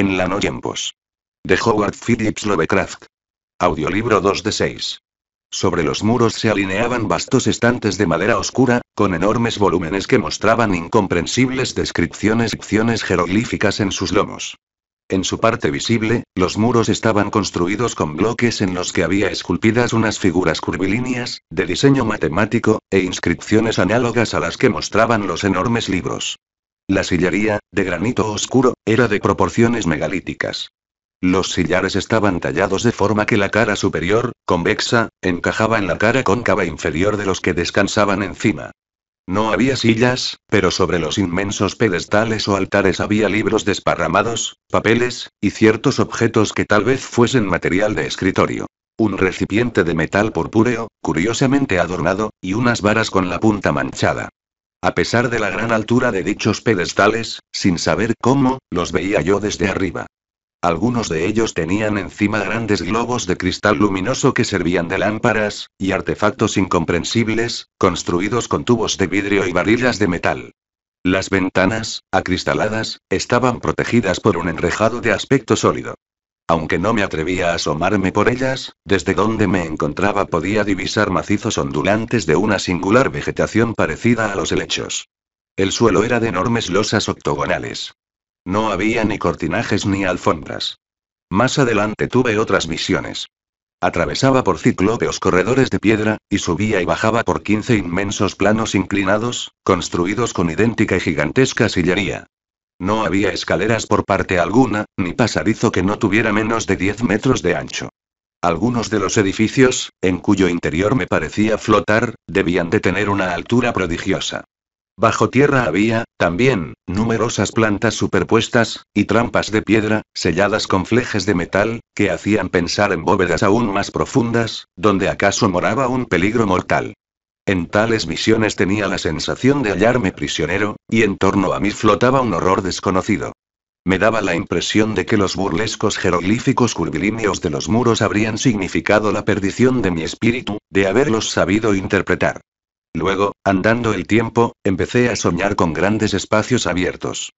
En la no tiempos. De Howard Phillips Lovecraft. Audiolibro 2 de 6. Sobre los muros se alineaban vastos estantes de madera oscura, con enormes volúmenes que mostraban incomprensibles descripciones jeroglíficas en sus lomos. En su parte visible, los muros estaban construidos con bloques en los que había esculpidas unas figuras curvilíneas, de diseño matemático, e inscripciones análogas a las que mostraban los enormes libros. La sillería, de granito oscuro, era de proporciones megalíticas. Los sillares estaban tallados de forma que la cara superior, convexa, encajaba en la cara cóncava inferior de los que descansaban encima. No había sillas, pero sobre los inmensos pedestales o altares había libros desparramados, papeles, y ciertos objetos que tal vez fuesen material de escritorio. Un recipiente de metal purpúreo, curiosamente adornado, y unas varas con la punta manchada. A pesar de la gran altura de dichos pedestales, sin saber cómo, los veía yo desde arriba. Algunos de ellos tenían encima grandes globos de cristal luminoso que servían de lámparas, y artefactos incomprensibles, construidos con tubos de vidrio y varillas de metal. Las ventanas, acristaladas, estaban protegidas por un enrejado de aspecto sólido. Aunque no me atrevía a asomarme por ellas, desde donde me encontraba podía divisar macizos ondulantes de una singular vegetación parecida a los helechos. El suelo era de enormes losas octogonales. No había ni cortinajes ni alfombras. Más adelante tuve otras misiones. Atravesaba por ciclópeos corredores de piedra, y subía y bajaba por quince inmensos planos inclinados, construidos con idéntica y gigantesca sillería. No había escaleras por parte alguna, ni pasadizo que no tuviera menos de 10 metros de ancho. Algunos de los edificios, en cuyo interior me parecía flotar, debían de tener una altura prodigiosa. Bajo tierra había, también, numerosas plantas superpuestas, y trampas de piedra, selladas con flejes de metal, que hacían pensar en bóvedas aún más profundas, donde acaso moraba un peligro mortal. En tales visiones tenía la sensación de hallarme prisionero, y en torno a mí flotaba un horror desconocido. Me daba la impresión de que los burlescos jeroglíficos curvilíneos de los muros habrían significado la perdición de mi espíritu, de haberlos sabido interpretar. Luego, andando el tiempo, empecé a soñar con grandes espacios abiertos.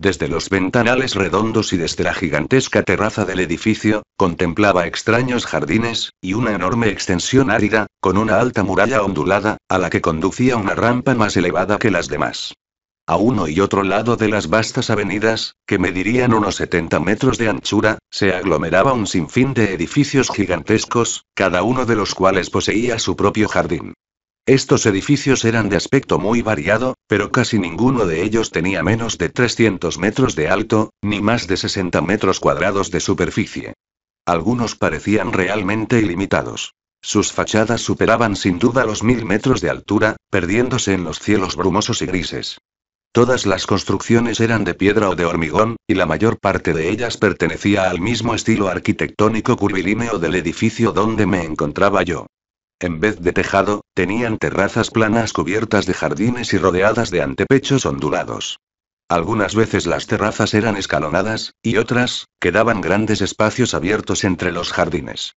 Desde los ventanales redondos y desde la gigantesca terraza del edificio, contemplaba extraños jardines, y una enorme extensión árida, con una alta muralla ondulada, a la que conducía una rampa más elevada que las demás. A uno y otro lado de las vastas avenidas, que medirían unos 70 metros de anchura, se aglomeraba un sinfín de edificios gigantescos, cada uno de los cuales poseía su propio jardín. Estos edificios eran de aspecto muy variado, pero casi ninguno de ellos tenía menos de 300 metros de alto, ni más de 60 metros cuadrados de superficie. Algunos parecían realmente ilimitados. Sus fachadas superaban sin duda los mil metros de altura, perdiéndose en los cielos brumosos y grises. Todas las construcciones eran de piedra o de hormigón, y la mayor parte de ellas pertenecía al mismo estilo arquitectónico curvilíneo del edificio donde me encontraba yo. En vez de tejado, tenían terrazas planas cubiertas de jardines y rodeadas de antepechos ondulados. Algunas veces las terrazas eran escalonadas, y otras, quedaban grandes espacios abiertos entre los jardines.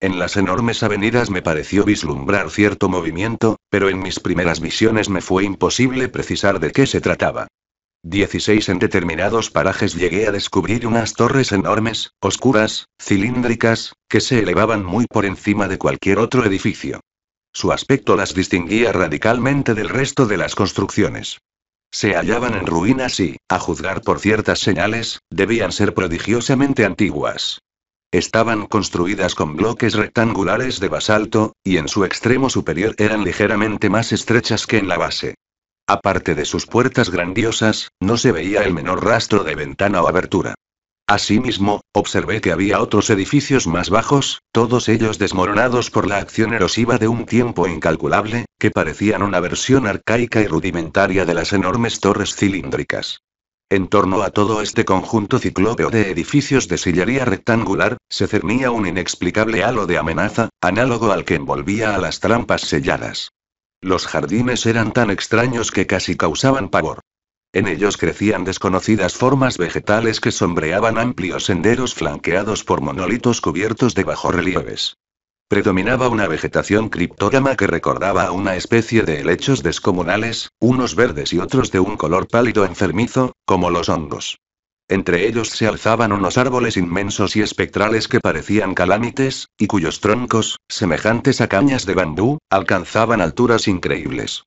En las enormes avenidas me pareció vislumbrar cierto movimiento, pero en mis primeras visiones me fue imposible precisar de qué se trataba. 16 En determinados parajes llegué a descubrir unas torres enormes, oscuras, cilíndricas, que se elevaban muy por encima de cualquier otro edificio. Su aspecto las distinguía radicalmente del resto de las construcciones. Se hallaban en ruinas y, a juzgar por ciertas señales, debían ser prodigiosamente antiguas. Estaban construidas con bloques rectangulares de basalto, y en su extremo superior eran ligeramente más estrechas que en la base. Aparte de sus puertas grandiosas, no se veía el menor rastro de ventana o abertura. Asimismo, observé que había otros edificios más bajos, todos ellos desmoronados por la acción erosiva de un tiempo incalculable, que parecían una versión arcaica y rudimentaria de las enormes torres cilíndricas. En torno a todo este conjunto ciclópeo de edificios de sillería rectangular, se cernía un inexplicable halo de amenaza, análogo al que envolvía a las trampas selladas. Los jardines eran tan extraños que casi causaban pavor. En ellos crecían desconocidas formas vegetales que sombreaban amplios senderos flanqueados por monolitos cubiertos de bajorrelieves. Predominaba una vegetación criptógama que recordaba a una especie de helechos descomunales, unos verdes y otros de un color pálido enfermizo, como los hongos. Entre ellos se alzaban unos árboles inmensos y espectrales que parecían calamites, y cuyos troncos, semejantes a cañas de bambú, alcanzaban alturas increíbles.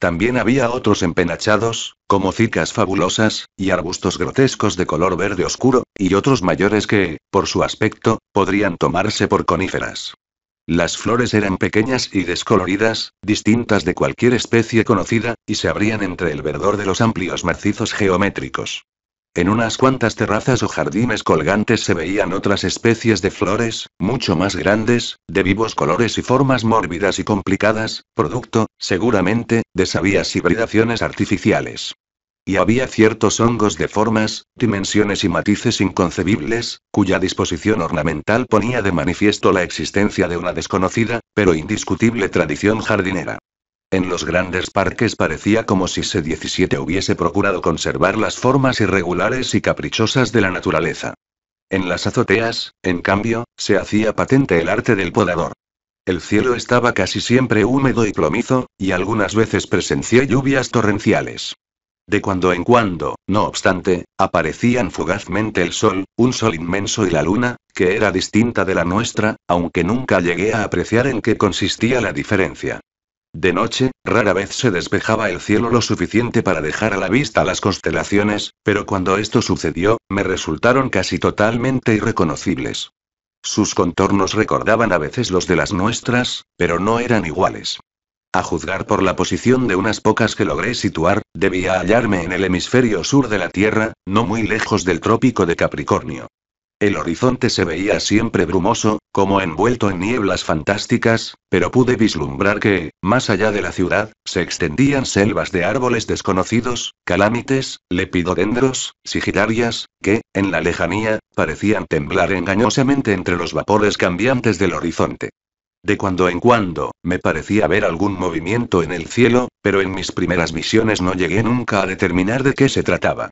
También había otros empenachados, como cicas fabulosas, y arbustos grotescos de color verde oscuro, y otros mayores que, por su aspecto, podrían tomarse por coníferas. Las flores eran pequeñas y descoloridas, distintas de cualquier especie conocida, y se abrían entre el verdor de los amplios macizos geométricos. En unas cuantas terrazas o jardines colgantes se veían otras especies de flores, mucho más grandes, de vivos colores y formas mórbidas y complicadas, producto, seguramente, de sabias hibridaciones artificiales. Y había ciertos hongos de formas, dimensiones y matices inconcebibles, cuya disposición ornamental ponía de manifiesto la existencia de una desconocida, pero indiscutible tradición jardinera. En los grandes parques parecía como si se 17 hubiese procurado conservar las formas irregulares y caprichosas de la naturaleza. En las azoteas, en cambio, se hacía patente el arte del podador. El cielo estaba casi siempre húmedo y plomizo, y algunas veces presencié lluvias torrenciales. De cuando en cuando, no obstante, aparecían fugazmente el sol, un sol inmenso y la luna, que era distinta de la nuestra, aunque nunca llegué a apreciar en qué consistía la diferencia. De noche, rara vez se despejaba el cielo lo suficiente para dejar a la vista las constelaciones, pero cuando esto sucedió, me resultaron casi totalmente irreconocibles. Sus contornos recordaban a veces los de las nuestras, pero no eran iguales. A juzgar por la posición de unas pocas que logré situar, debía hallarme en el hemisferio sur de la Tierra, no muy lejos del trópico de Capricornio. El horizonte se veía siempre brumoso, como envuelto en nieblas fantásticas, pero pude vislumbrar que, más allá de la ciudad, se extendían selvas de árboles desconocidos, calámites, lepidodendros, sigilarias, que, en la lejanía, parecían temblar engañosamente entre los vapores cambiantes del horizonte. De cuando en cuando, me parecía ver algún movimiento en el cielo, pero en mis primeras misiones no llegué nunca a determinar de qué se trataba.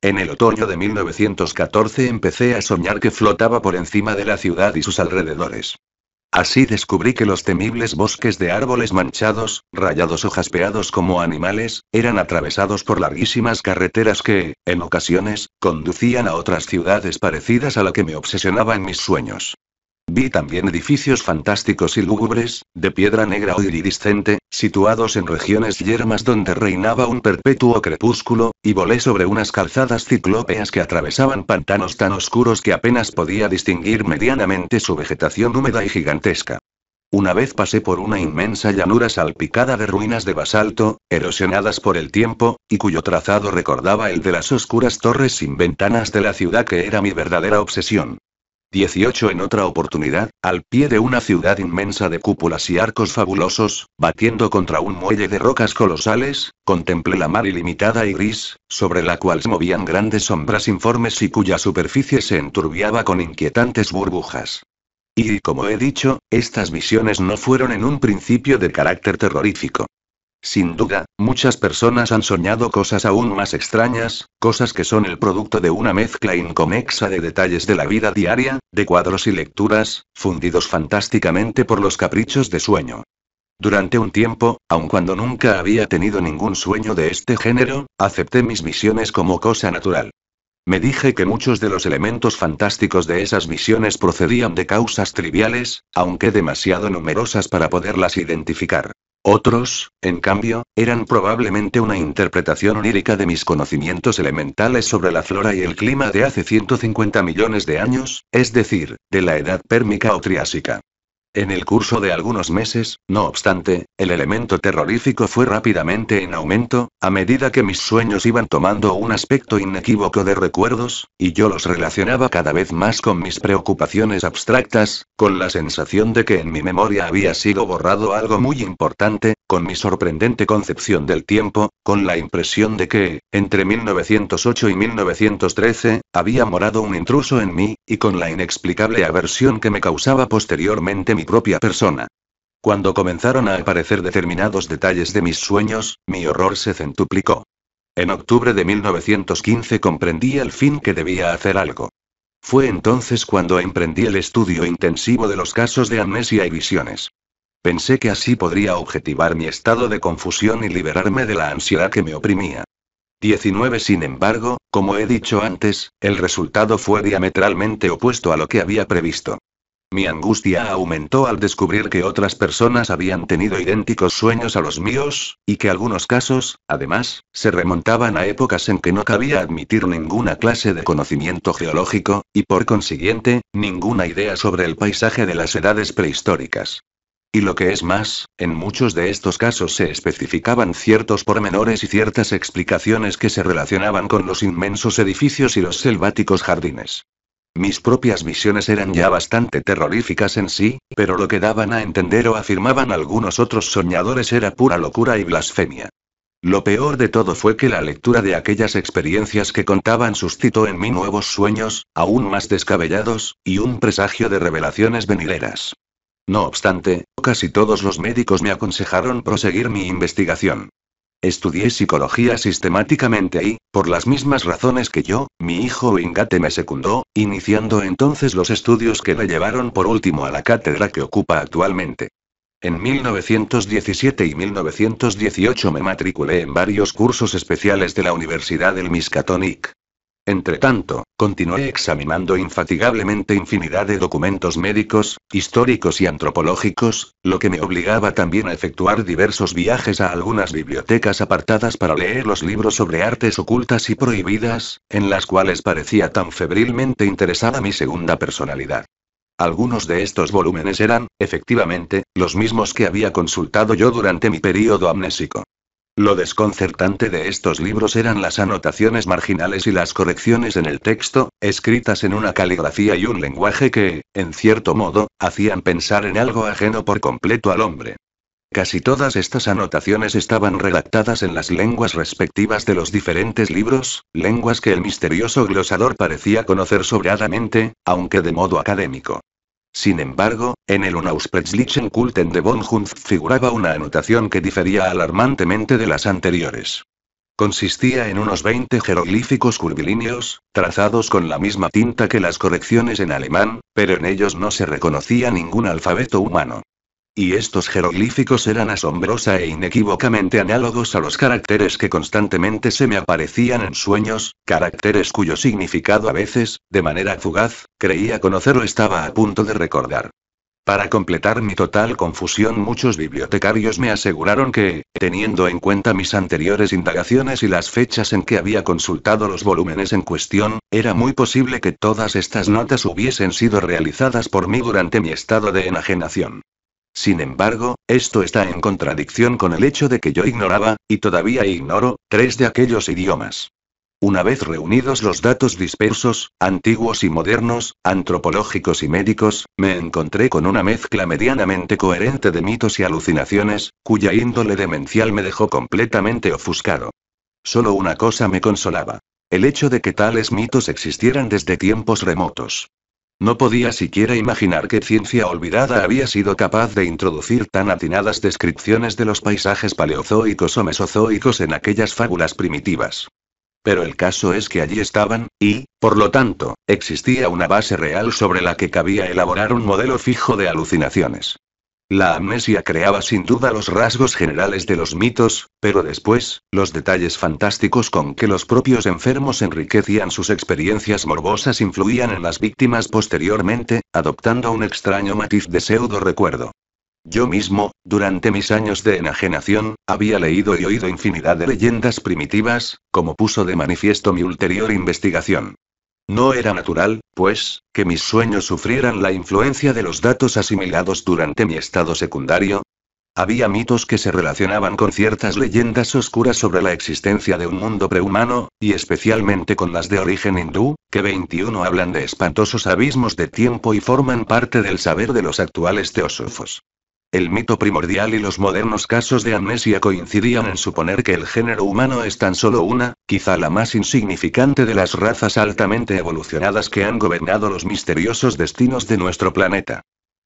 En el otoño de 1914 empecé a soñar que flotaba por encima de la ciudad y sus alrededores. Así descubrí que los temibles bosques de árboles manchados, rayados o jaspeados como animales, eran atravesados por larguísimas carreteras que, en ocasiones, conducían a otras ciudades parecidas a la que me obsesionaba en mis sueños. Vi también edificios fantásticos y lúgubres, de piedra negra o iridiscente, situados en regiones yermas donde reinaba un perpetuo crepúsculo, y volé sobre unas calzadas ciclópeas que atravesaban pantanos tan oscuros que apenas podía distinguir medianamente su vegetación húmeda y gigantesca. Una vez pasé por una inmensa llanura salpicada de ruinas de basalto, erosionadas por el tiempo, y cuyo trazado recordaba el de las oscuras torres sin ventanas de la ciudad que era mi verdadera obsesión. 18 en otra oportunidad, al pie de una ciudad inmensa de cúpulas y arcos fabulosos, batiendo contra un muelle de rocas colosales, contemplé la mar ilimitada y gris, sobre la cual se movían grandes sombras informes y cuya superficie se enturbiaba con inquietantes burbujas. Y como he dicho, estas visiones no fueron en un principio de carácter terrorífico. Sin duda, muchas personas han soñado cosas aún más extrañas, cosas que son el producto de una mezcla inconexa de detalles de la vida diaria, de cuadros y lecturas, fundidos fantásticamente por los caprichos de sueño. Durante un tiempo, aun cuando nunca había tenido ningún sueño de este género, acepté mis visiones como cosa natural. Me dije que muchos de los elementos fantásticos de esas visiones procedían de causas triviales, aunque demasiado numerosas para poderlas identificar. Otros, en cambio, eran probablemente una interpretación onírica de mis conocimientos elementales sobre la flora y el clima de hace 150 millones de años, es decir, de la edad pérmica o triásica. En el curso de algunos meses, no obstante, el elemento terrorífico fue rápidamente en aumento, a medida que mis sueños iban tomando un aspecto inequívoco de recuerdos, y yo los relacionaba cada vez más con mis preocupaciones abstractas, con la sensación de que en mi memoria había sido borrado algo muy importante, con mi sorprendente concepción del tiempo, con la impresión de que, entre 1908 y 1913, había morado un intruso en mí, y con la inexplicable aversión que me causaba posteriormente mi propia persona. Cuando comenzaron a aparecer determinados detalles de mis sueños, mi horror se centuplicó. En octubre de 1915 comprendí el fin que debía hacer algo. Fue entonces cuando emprendí el estudio intensivo de los casos de amnesia y visiones. Pensé que así podría objetivar mi estado de confusión y liberarme de la ansiedad que me oprimía. 19 Sin embargo, como he dicho antes, el resultado fue diametralmente opuesto a lo que había previsto. Mi angustia aumentó al descubrir que otras personas habían tenido idénticos sueños a los míos, y que algunos casos, además, se remontaban a épocas en que no cabía admitir ninguna clase de conocimiento geológico, y por consiguiente, ninguna idea sobre el paisaje de las edades prehistóricas. Y lo que es más, en muchos de estos casos se especificaban ciertos pormenores y ciertas explicaciones que se relacionaban con los inmensos edificios y los selváticos jardines. Mis propias visiones eran ya bastante terroríficas en sí, pero lo que daban a entender o afirmaban algunos otros soñadores era pura locura y blasfemia. Lo peor de todo fue que la lectura de aquellas experiencias que contaban suscitó en mí nuevos sueños, aún más descabellados, y un presagio de revelaciones venideras. No obstante, casi todos los médicos me aconsejaron proseguir mi investigación. Estudié psicología sistemáticamente y, por las mismas razones que yo, mi hijo Wingate me secundó, iniciando entonces los estudios que le llevaron por último a la cátedra que ocupa actualmente. En 1917 y 1918 me matriculé en varios cursos especiales de la Universidad del Miskatonic tanto, continué examinando infatigablemente infinidad de documentos médicos, históricos y antropológicos, lo que me obligaba también a efectuar diversos viajes a algunas bibliotecas apartadas para leer los libros sobre artes ocultas y prohibidas, en las cuales parecía tan febrilmente interesada mi segunda personalidad. Algunos de estos volúmenes eran, efectivamente, los mismos que había consultado yo durante mi período amnésico. Lo desconcertante de estos libros eran las anotaciones marginales y las correcciones en el texto, escritas en una caligrafía y un lenguaje que, en cierto modo, hacían pensar en algo ajeno por completo al hombre. Casi todas estas anotaciones estaban redactadas en las lenguas respectivas de los diferentes libros, lenguas que el misterioso glosador parecía conocer sobradamente, aunque de modo académico. Sin embargo, en el Unausprechlichen Kulten de Von figuraba una anotación que difería alarmantemente de las anteriores. Consistía en unos 20 jeroglíficos curvilíneos, trazados con la misma tinta que las correcciones en alemán, pero en ellos no se reconocía ningún alfabeto humano. Y estos jeroglíficos eran asombrosa e inequívocamente análogos a los caracteres que constantemente se me aparecían en sueños, caracteres cuyo significado a veces, de manera fugaz, creía conocer o estaba a punto de recordar. Para completar mi total confusión muchos bibliotecarios me aseguraron que, teniendo en cuenta mis anteriores indagaciones y las fechas en que había consultado los volúmenes en cuestión, era muy posible que todas estas notas hubiesen sido realizadas por mí durante mi estado de enajenación. Sin embargo, esto está en contradicción con el hecho de que yo ignoraba, y todavía ignoro, tres de aquellos idiomas. Una vez reunidos los datos dispersos, antiguos y modernos, antropológicos y médicos, me encontré con una mezcla medianamente coherente de mitos y alucinaciones, cuya índole demencial me dejó completamente ofuscado. Solo una cosa me consolaba. El hecho de que tales mitos existieran desde tiempos remotos. No podía siquiera imaginar que ciencia olvidada había sido capaz de introducir tan atinadas descripciones de los paisajes paleozoicos o mesozoicos en aquellas fábulas primitivas. Pero el caso es que allí estaban, y, por lo tanto, existía una base real sobre la que cabía elaborar un modelo fijo de alucinaciones. La amnesia creaba sin duda los rasgos generales de los mitos, pero después, los detalles fantásticos con que los propios enfermos enriquecían sus experiencias morbosas influían en las víctimas posteriormente, adoptando un extraño matiz de pseudo recuerdo. Yo mismo, durante mis años de enajenación, había leído y oído infinidad de leyendas primitivas, como puso de manifiesto mi ulterior investigación. No era natural, pues, que mis sueños sufrieran la influencia de los datos asimilados durante mi estado secundario. Había mitos que se relacionaban con ciertas leyendas oscuras sobre la existencia de un mundo prehumano, y especialmente con las de origen hindú, que 21 hablan de espantosos abismos de tiempo y forman parte del saber de los actuales teósofos. El mito primordial y los modernos casos de amnesia coincidían en suponer que el género humano es tan solo una, quizá la más insignificante de las razas altamente evolucionadas que han gobernado los misteriosos destinos de nuestro planeta.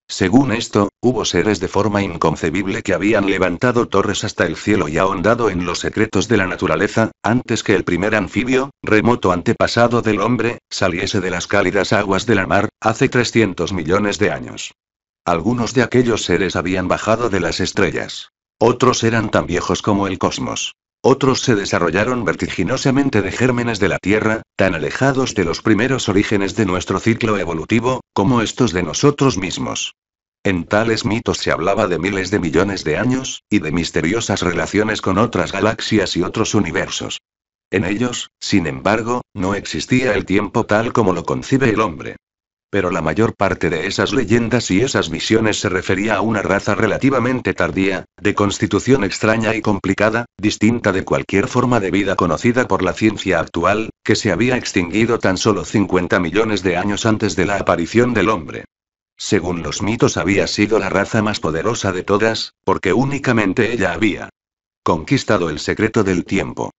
Según esto, hubo seres de forma inconcebible que habían levantado torres hasta el cielo y ahondado en los secretos de la naturaleza, antes que el primer anfibio, remoto antepasado del hombre, saliese de las cálidas aguas de la mar, hace 300 millones de años. Algunos de aquellos seres habían bajado de las estrellas. Otros eran tan viejos como el cosmos. Otros se desarrollaron vertiginosamente de gérmenes de la Tierra, tan alejados de los primeros orígenes de nuestro ciclo evolutivo, como estos de nosotros mismos. En tales mitos se hablaba de miles de millones de años, y de misteriosas relaciones con otras galaxias y otros universos. En ellos, sin embargo, no existía el tiempo tal como lo concibe el hombre pero la mayor parte de esas leyendas y esas misiones se refería a una raza relativamente tardía, de constitución extraña y complicada, distinta de cualquier forma de vida conocida por la ciencia actual, que se había extinguido tan solo 50 millones de años antes de la aparición del hombre. Según los mitos había sido la raza más poderosa de todas, porque únicamente ella había conquistado el secreto del tiempo.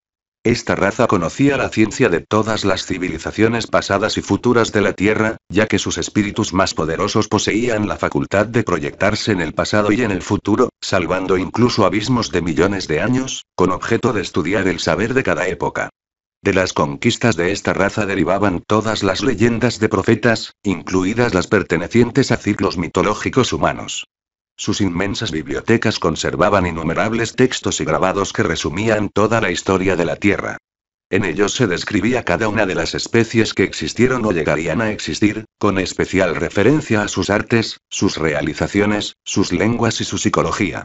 Esta raza conocía la ciencia de todas las civilizaciones pasadas y futuras de la Tierra, ya que sus espíritus más poderosos poseían la facultad de proyectarse en el pasado y en el futuro, salvando incluso abismos de millones de años, con objeto de estudiar el saber de cada época. De las conquistas de esta raza derivaban todas las leyendas de profetas, incluidas las pertenecientes a ciclos mitológicos humanos. Sus inmensas bibliotecas conservaban innumerables textos y grabados que resumían toda la historia de la Tierra. En ellos se describía cada una de las especies que existieron o llegarían a existir, con especial referencia a sus artes, sus realizaciones, sus lenguas y su psicología.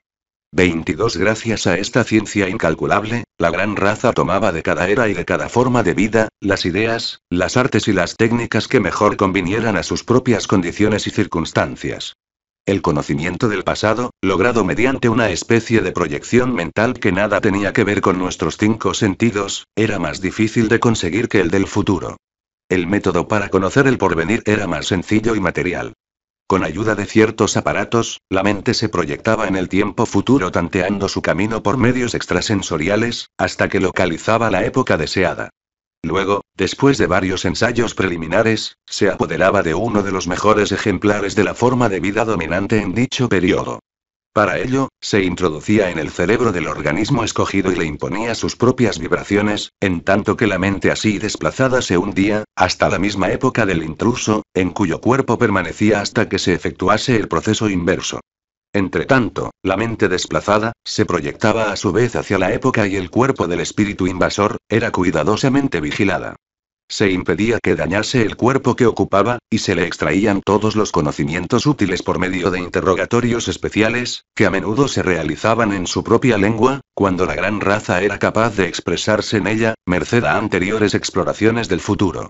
22 Gracias a esta ciencia incalculable, la gran raza tomaba de cada era y de cada forma de vida, las ideas, las artes y las técnicas que mejor convinieran a sus propias condiciones y circunstancias. El conocimiento del pasado, logrado mediante una especie de proyección mental que nada tenía que ver con nuestros cinco sentidos, era más difícil de conseguir que el del futuro. El método para conocer el porvenir era más sencillo y material. Con ayuda de ciertos aparatos, la mente se proyectaba en el tiempo futuro tanteando su camino por medios extrasensoriales, hasta que localizaba la época deseada. Luego, después de varios ensayos preliminares, se apoderaba de uno de los mejores ejemplares de la forma de vida dominante en dicho periodo. Para ello, se introducía en el cerebro del organismo escogido y le imponía sus propias vibraciones, en tanto que la mente así desplazada se hundía, hasta la misma época del intruso, en cuyo cuerpo permanecía hasta que se efectuase el proceso inverso. Entre tanto, la mente desplazada, se proyectaba a su vez hacia la época y el cuerpo del espíritu invasor, era cuidadosamente vigilada. Se impedía que dañase el cuerpo que ocupaba, y se le extraían todos los conocimientos útiles por medio de interrogatorios especiales, que a menudo se realizaban en su propia lengua, cuando la gran raza era capaz de expresarse en ella, merced a anteriores exploraciones del futuro.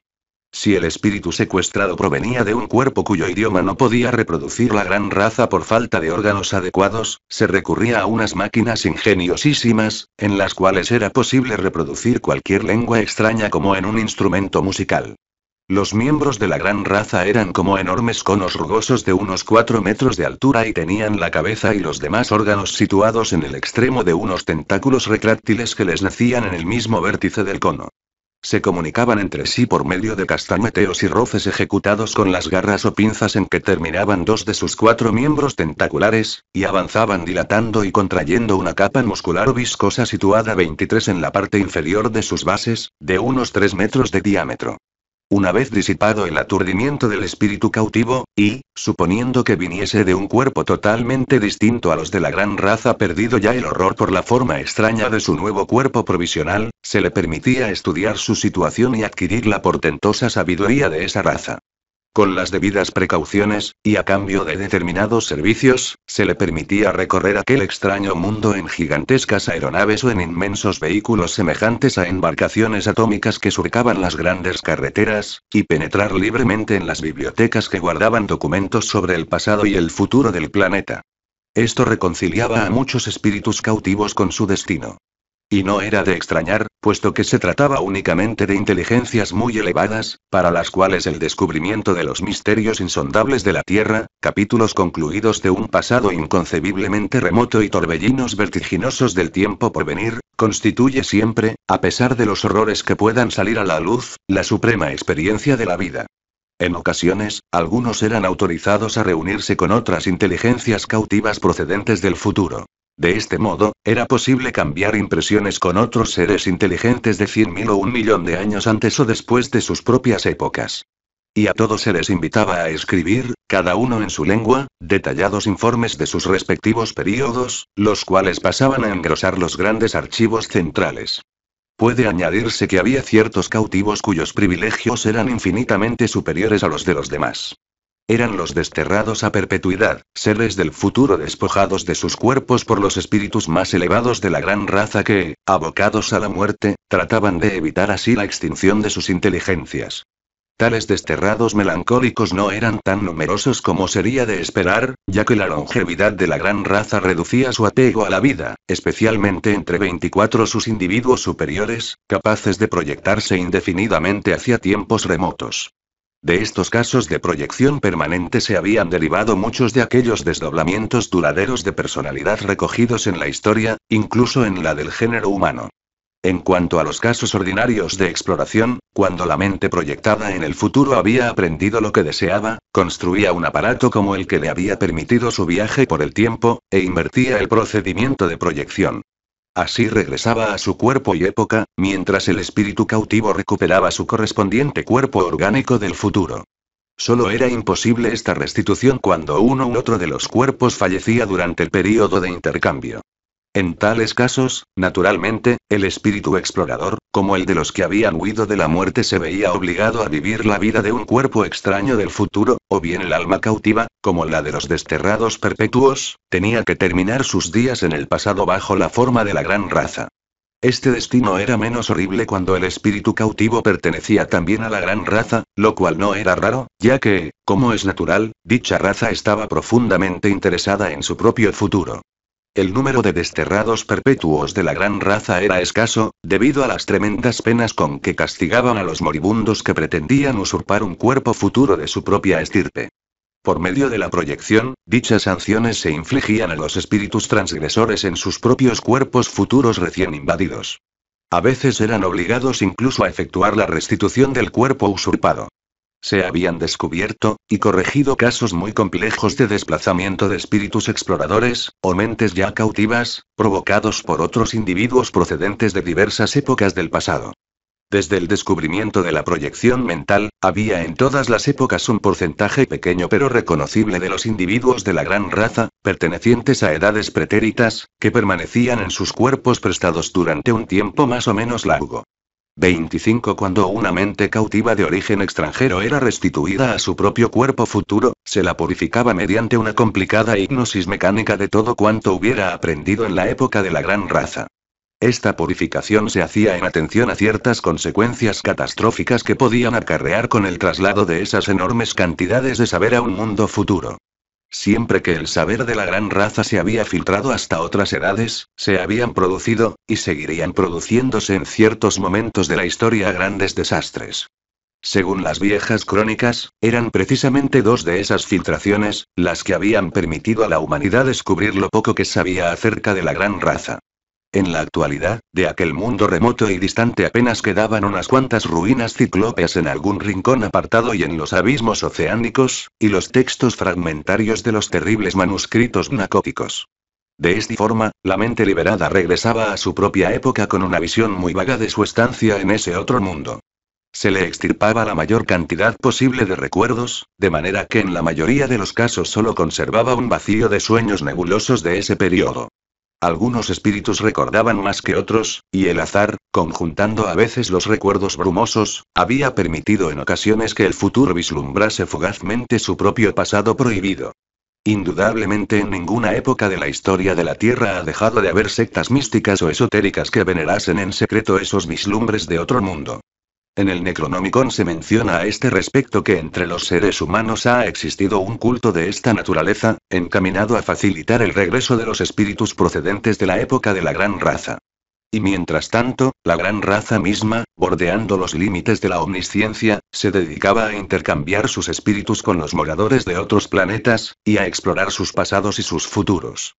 Si el espíritu secuestrado provenía de un cuerpo cuyo idioma no podía reproducir la gran raza por falta de órganos adecuados, se recurría a unas máquinas ingeniosísimas, en las cuales era posible reproducir cualquier lengua extraña como en un instrumento musical. Los miembros de la gran raza eran como enormes conos rugosos de unos 4 metros de altura y tenían la cabeza y los demás órganos situados en el extremo de unos tentáculos retráctiles que les nacían en el mismo vértice del cono. Se comunicaban entre sí por medio de castañeteos y roces ejecutados con las garras o pinzas en que terminaban dos de sus cuatro miembros tentaculares, y avanzaban dilatando y contrayendo una capa muscular o viscosa situada 23 en la parte inferior de sus bases, de unos 3 metros de diámetro. Una vez disipado el aturdimiento del espíritu cautivo, y, suponiendo que viniese de un cuerpo totalmente distinto a los de la gran raza perdido ya el horror por la forma extraña de su nuevo cuerpo provisional, se le permitía estudiar su situación y adquirir la portentosa sabiduría de esa raza. Con las debidas precauciones, y a cambio de determinados servicios, se le permitía recorrer aquel extraño mundo en gigantescas aeronaves o en inmensos vehículos semejantes a embarcaciones atómicas que surcaban las grandes carreteras, y penetrar libremente en las bibliotecas que guardaban documentos sobre el pasado y el futuro del planeta. Esto reconciliaba a muchos espíritus cautivos con su destino. Y no era de extrañar, puesto que se trataba únicamente de inteligencias muy elevadas, para las cuales el descubrimiento de los misterios insondables de la Tierra, capítulos concluidos de un pasado inconcebiblemente remoto y torbellinos vertiginosos del tiempo por venir, constituye siempre, a pesar de los horrores que puedan salir a la luz, la suprema experiencia de la vida. En ocasiones, algunos eran autorizados a reunirse con otras inteligencias cautivas procedentes del futuro. De este modo, era posible cambiar impresiones con otros seres inteligentes de 100.000 o un millón de años antes o después de sus propias épocas. Y a todos se les invitaba a escribir, cada uno en su lengua, detallados informes de sus respectivos periodos, los cuales pasaban a engrosar los grandes archivos centrales. Puede añadirse que había ciertos cautivos cuyos privilegios eran infinitamente superiores a los de los demás. Eran los desterrados a perpetuidad, seres del futuro despojados de sus cuerpos por los espíritus más elevados de la gran raza que, abocados a la muerte, trataban de evitar así la extinción de sus inteligencias. Tales desterrados melancólicos no eran tan numerosos como sería de esperar, ya que la longevidad de la gran raza reducía su apego a la vida, especialmente entre 24 sus individuos superiores, capaces de proyectarse indefinidamente hacia tiempos remotos. De estos casos de proyección permanente se habían derivado muchos de aquellos desdoblamientos duraderos de personalidad recogidos en la historia, incluso en la del género humano. En cuanto a los casos ordinarios de exploración, cuando la mente proyectada en el futuro había aprendido lo que deseaba, construía un aparato como el que le había permitido su viaje por el tiempo, e invertía el procedimiento de proyección. Así regresaba a su cuerpo y época, mientras el espíritu cautivo recuperaba su correspondiente cuerpo orgánico del futuro. Solo era imposible esta restitución cuando uno u otro de los cuerpos fallecía durante el período de intercambio. En tales casos, naturalmente, el espíritu explorador, como el de los que habían huido de la muerte, se veía obligado a vivir la vida de un cuerpo extraño del futuro, o bien el alma cautiva, como la de los desterrados perpetuos, tenía que terminar sus días en el pasado bajo la forma de la gran raza. Este destino era menos horrible cuando el espíritu cautivo pertenecía también a la gran raza, lo cual no era raro, ya que, como es natural, dicha raza estaba profundamente interesada en su propio futuro. El número de desterrados perpetuos de la gran raza era escaso, debido a las tremendas penas con que castigaban a los moribundos que pretendían usurpar un cuerpo futuro de su propia estirpe. Por medio de la proyección, dichas sanciones se infligían a los espíritus transgresores en sus propios cuerpos futuros recién invadidos. A veces eran obligados incluso a efectuar la restitución del cuerpo usurpado. Se habían descubierto y corregido casos muy complejos de desplazamiento de espíritus exploradores, o mentes ya cautivas, provocados por otros individuos procedentes de diversas épocas del pasado. Desde el descubrimiento de la proyección mental, había en todas las épocas un porcentaje pequeño pero reconocible de los individuos de la gran raza, pertenecientes a edades pretéritas, que permanecían en sus cuerpos prestados durante un tiempo más o menos largo. 25 Cuando una mente cautiva de origen extranjero era restituida a su propio cuerpo futuro, se la purificaba mediante una complicada hipnosis mecánica de todo cuanto hubiera aprendido en la época de la gran raza. Esta purificación se hacía en atención a ciertas consecuencias catastróficas que podían acarrear con el traslado de esas enormes cantidades de saber a un mundo futuro. Siempre que el saber de la gran raza se había filtrado hasta otras edades, se habían producido, y seguirían produciéndose en ciertos momentos de la historia grandes desastres. Según las viejas crónicas, eran precisamente dos de esas filtraciones, las que habían permitido a la humanidad descubrir lo poco que sabía acerca de la gran raza. En la actualidad, de aquel mundo remoto y distante apenas quedaban unas cuantas ruinas ciclópeas en algún rincón apartado y en los abismos oceánicos, y los textos fragmentarios de los terribles manuscritos gnacóticos. De esta forma, la mente liberada regresaba a su propia época con una visión muy vaga de su estancia en ese otro mundo. Se le extirpaba la mayor cantidad posible de recuerdos, de manera que en la mayoría de los casos solo conservaba un vacío de sueños nebulosos de ese periodo. Algunos espíritus recordaban más que otros, y el azar, conjuntando a veces los recuerdos brumosos, había permitido en ocasiones que el futuro vislumbrase fugazmente su propio pasado prohibido. Indudablemente en ninguna época de la historia de la Tierra ha dejado de haber sectas místicas o esotéricas que venerasen en secreto esos vislumbres de otro mundo. En el Necronomicon se menciona a este respecto que entre los seres humanos ha existido un culto de esta naturaleza, encaminado a facilitar el regreso de los espíritus procedentes de la época de la gran raza. Y mientras tanto, la gran raza misma, bordeando los límites de la omnisciencia, se dedicaba a intercambiar sus espíritus con los moradores de otros planetas, y a explorar sus pasados y sus futuros.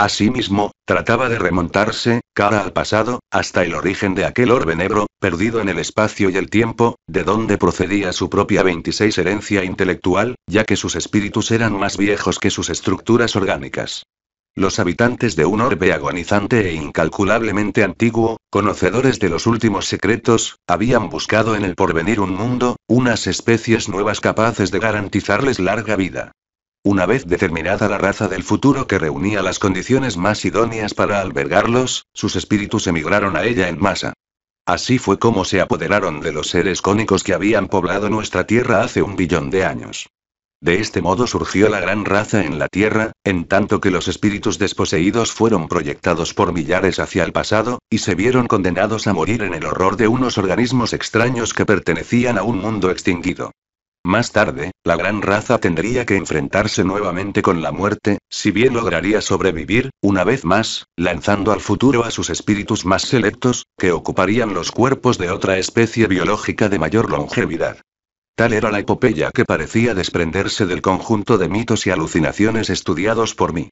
Asimismo, trataba de remontarse, cara al pasado, hasta el origen de aquel orbe negro, perdido en el espacio y el tiempo, de donde procedía su propia 26 herencia intelectual, ya que sus espíritus eran más viejos que sus estructuras orgánicas. Los habitantes de un orbe agonizante e incalculablemente antiguo, conocedores de los últimos secretos, habían buscado en el porvenir un mundo, unas especies nuevas capaces de garantizarles larga vida. Una vez determinada la raza del futuro que reunía las condiciones más idóneas para albergarlos, sus espíritus emigraron a ella en masa. Así fue como se apoderaron de los seres cónicos que habían poblado nuestra Tierra hace un billón de años. De este modo surgió la gran raza en la Tierra, en tanto que los espíritus desposeídos fueron proyectados por millares hacia el pasado, y se vieron condenados a morir en el horror de unos organismos extraños que pertenecían a un mundo extinguido. Más tarde, la gran raza tendría que enfrentarse nuevamente con la muerte, si bien lograría sobrevivir, una vez más, lanzando al futuro a sus espíritus más selectos, que ocuparían los cuerpos de otra especie biológica de mayor longevidad. Tal era la epopeya que parecía desprenderse del conjunto de mitos y alucinaciones estudiados por mí.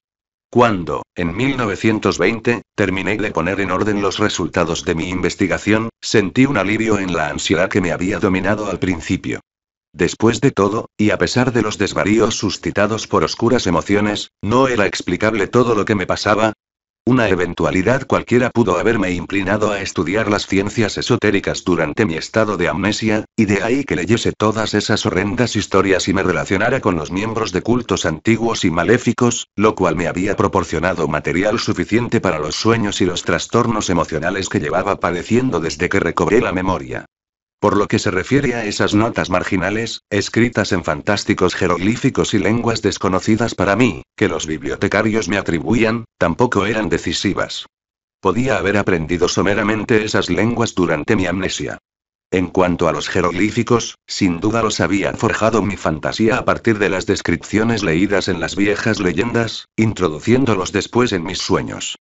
Cuando, en 1920, terminé de poner en orden los resultados de mi investigación, sentí un alivio en la ansiedad que me había dominado al principio. Después de todo, y a pesar de los desvaríos suscitados por oscuras emociones, no era explicable todo lo que me pasaba. Una eventualidad cualquiera pudo haberme inclinado a estudiar las ciencias esotéricas durante mi estado de amnesia, y de ahí que leyese todas esas horrendas historias y me relacionara con los miembros de cultos antiguos y maléficos, lo cual me había proporcionado material suficiente para los sueños y los trastornos emocionales que llevaba padeciendo desde que recobré la memoria. Por lo que se refiere a esas notas marginales, escritas en fantásticos jeroglíficos y lenguas desconocidas para mí, que los bibliotecarios me atribuían, tampoco eran decisivas. Podía haber aprendido someramente esas lenguas durante mi amnesia. En cuanto a los jeroglíficos, sin duda los había forjado mi fantasía a partir de las descripciones leídas en las viejas leyendas, introduciéndolos después en mis sueños.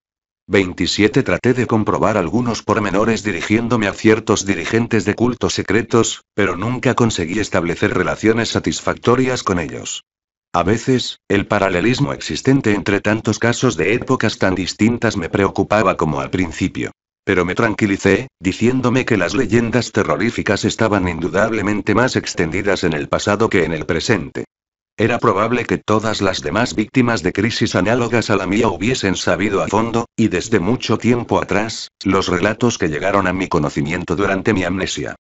27 Traté de comprobar algunos pormenores dirigiéndome a ciertos dirigentes de cultos secretos, pero nunca conseguí establecer relaciones satisfactorias con ellos. A veces, el paralelismo existente entre tantos casos de épocas tan distintas me preocupaba como al principio. Pero me tranquilicé, diciéndome que las leyendas terroríficas estaban indudablemente más extendidas en el pasado que en el presente. Era probable que todas las demás víctimas de crisis análogas a la mía hubiesen sabido a fondo, y desde mucho tiempo atrás, los relatos que llegaron a mi conocimiento durante mi amnesia.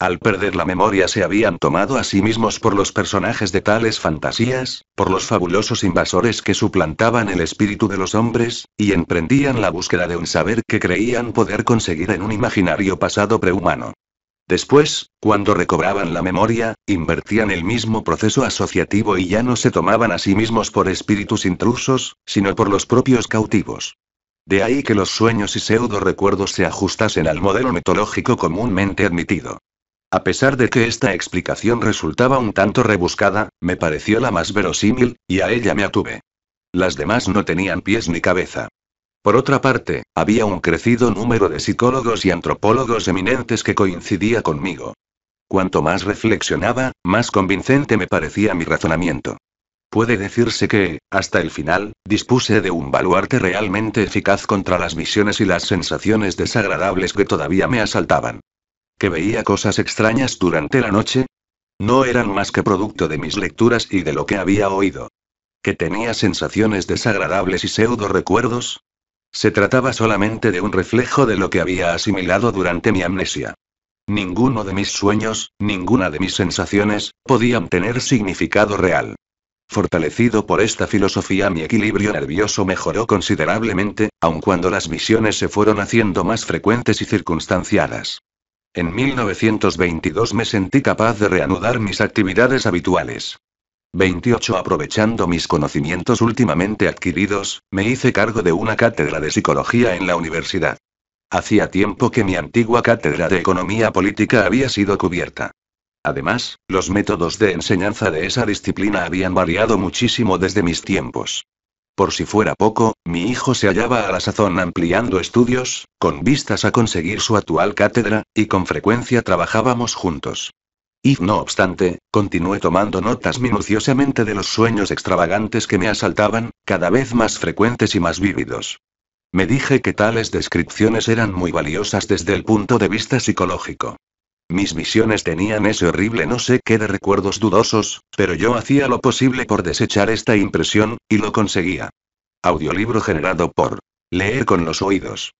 Al perder la memoria se habían tomado a sí mismos por los personajes de tales fantasías, por los fabulosos invasores que suplantaban el espíritu de los hombres, y emprendían la búsqueda de un saber que creían poder conseguir en un imaginario pasado prehumano. Después, cuando recobraban la memoria, invertían el mismo proceso asociativo y ya no se tomaban a sí mismos por espíritus intrusos, sino por los propios cautivos. De ahí que los sueños y pseudo recuerdos se ajustasen al modelo mitológico comúnmente admitido. A pesar de que esta explicación resultaba un tanto rebuscada, me pareció la más verosímil, y a ella me atuve. Las demás no tenían pies ni cabeza. Por otra parte, había un crecido número de psicólogos y antropólogos eminentes que coincidía conmigo. Cuanto más reflexionaba, más convincente me parecía mi razonamiento. Puede decirse que, hasta el final, dispuse de un baluarte realmente eficaz contra las visiones y las sensaciones desagradables que todavía me asaltaban. ¿Que veía cosas extrañas durante la noche? No eran más que producto de mis lecturas y de lo que había oído. ¿Que tenía sensaciones desagradables y pseudo recuerdos? Se trataba solamente de un reflejo de lo que había asimilado durante mi amnesia. Ninguno de mis sueños, ninguna de mis sensaciones, podían tener significado real. Fortalecido por esta filosofía mi equilibrio nervioso mejoró considerablemente, aun cuando las visiones se fueron haciendo más frecuentes y circunstanciadas. En 1922 me sentí capaz de reanudar mis actividades habituales. 28. Aprovechando mis conocimientos últimamente adquiridos, me hice cargo de una cátedra de psicología en la universidad. Hacía tiempo que mi antigua cátedra de economía política había sido cubierta. Además, los métodos de enseñanza de esa disciplina habían variado muchísimo desde mis tiempos. Por si fuera poco, mi hijo se hallaba a la sazón ampliando estudios, con vistas a conseguir su actual cátedra, y con frecuencia trabajábamos juntos. Y, no obstante, continué tomando notas minuciosamente de los sueños extravagantes que me asaltaban, cada vez más frecuentes y más vívidos. Me dije que tales descripciones eran muy valiosas desde el punto de vista psicológico. Mis visiones tenían ese horrible no sé qué de recuerdos dudosos, pero yo hacía lo posible por desechar esta impresión, y lo conseguía. Audiolibro generado por Leer con los oídos.